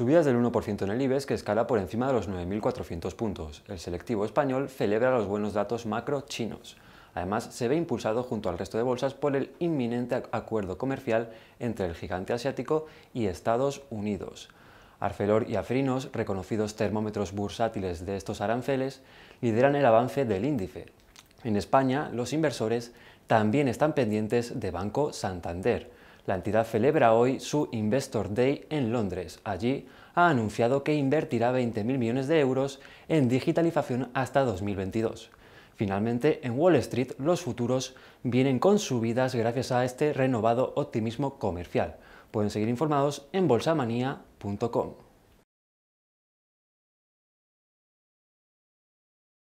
Subidas del 1% en el IBEX que escala por encima de los 9.400 puntos. El selectivo español celebra los buenos datos macro chinos. Además, se ve impulsado junto al resto de bolsas por el inminente acuerdo comercial entre el gigante asiático y Estados Unidos. Arcelor y Afrinos, reconocidos termómetros bursátiles de estos aranceles, lideran el avance del índice. En España, los inversores también están pendientes de Banco Santander, la entidad celebra hoy su Investor Day en Londres. Allí ha anunciado que invertirá 20.000 millones de euros en digitalización hasta 2022. Finalmente, en Wall Street los futuros vienen con subidas gracias a este renovado optimismo comercial. Pueden seguir informados en bolsamanía.com.